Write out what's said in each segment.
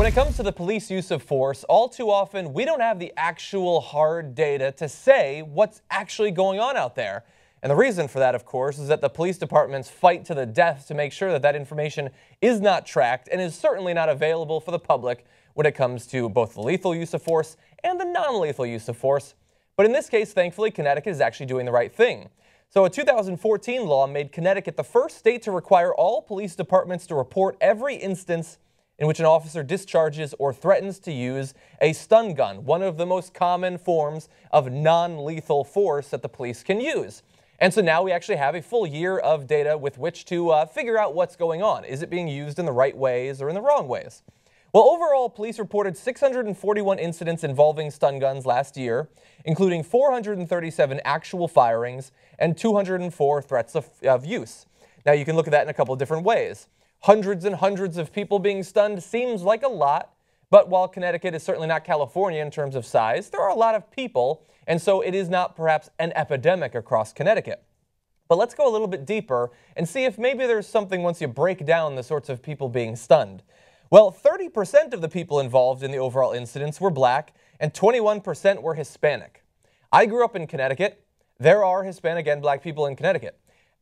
When it comes to the police use of force, all too often we don't have the actual hard data to say what's actually going on out there. And the reason for that, of course, is that the police departments fight to the death to make sure that that information is not tracked and is certainly not available for the public when it comes to both the lethal use of force and the non-lethal use of force. But in this case, thankfully, Connecticut is actually doing the right thing. So a 2014 law made Connecticut the first state to require all police departments to report every instance in which an officer discharges or threatens to use a stun gun, one of the most common forms of non lethal force that the police can use. And so now we actually have a full year of data with which to uh, figure out what's going on. Is it being used in the right ways or in the wrong ways? Well, overall, police reported 641 incidents involving stun guns last year, including 437 actual firings and 204 threats of, of use. Now, you can look at that in a couple of different ways hundreds and hundreds of people being stunned seems like a lot, but while Connecticut is certainly not California in terms of size, there are a lot of people, and so it is not perhaps an epidemic across Connecticut. But let's go a little bit deeper and see if maybe there's something once you break down the sorts of people being stunned. Well, 30% of the people involved in the overall incidents were black and 21% were Hispanic. I grew up in Connecticut. There are Hispanic and black people in Connecticut.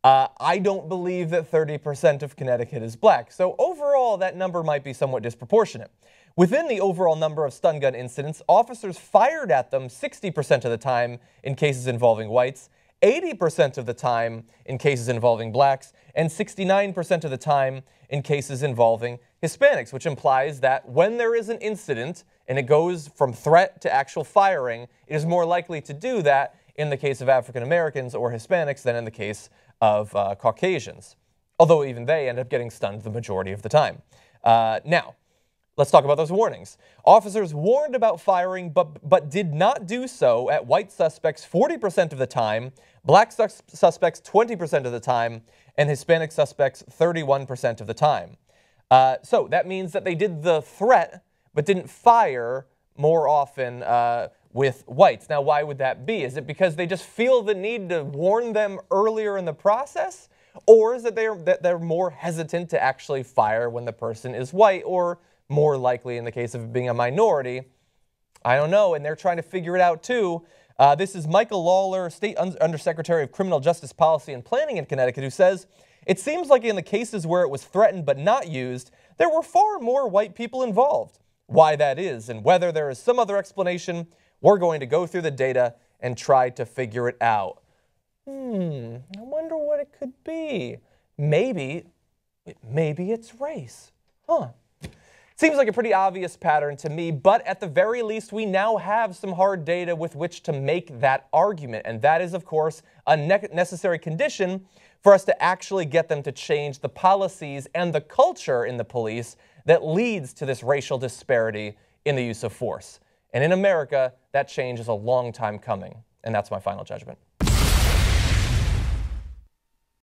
Uh, I don't believe that 30% of Connecticut is black, so overall that number might be somewhat disproportionate. Within the overall number of stun gun incidents, officers fired at them 60% of the time in cases involving whites, 80% of the time in cases involving blacks, and 69% of the time in cases involving Hispanics, which implies that when there is an incident and it goes from threat to actual firing, it is more likely to do that in the case of African Americans or Hispanics than in the case of uh, Caucasians, although even they end up getting stunned the majority of the time. Uh, now, let's talk about those warnings. Officers warned about firing, but, but did not do so at white suspects 40% of the time, black sus suspects 20% of the time, and Hispanic suspects 31% of the time. Uh, so that means that they did the threat, but didn't fire more often uh, with whites. Now, why would that be? Is it because they just feel the need to warn them earlier in the process? Or is it they're, that they're more hesitant to actually fire when the person is white, or more likely in the case of being a minority? I don't know, and they're trying to figure it out too. Uh, this is Michael Lawler, State Undersecretary of Criminal Justice Policy and Planning in Connecticut, who says, It seems like in the cases where it was threatened but not used, there were far more white people involved. Why that is, and whether there is some other explanation, we're going to go through the data and try to figure it out. Hmm, I wonder what it could be. Maybe, maybe it's race. Huh. Seems like a pretty obvious pattern to me, but at the very least, we now have some hard data with which to make that argument. And that is, of course, a ne necessary condition for us to actually get them to change the policies and the culture in the police that leads to this racial disparity in the use of force. And in America, that change is a long time coming. And that's my final judgment.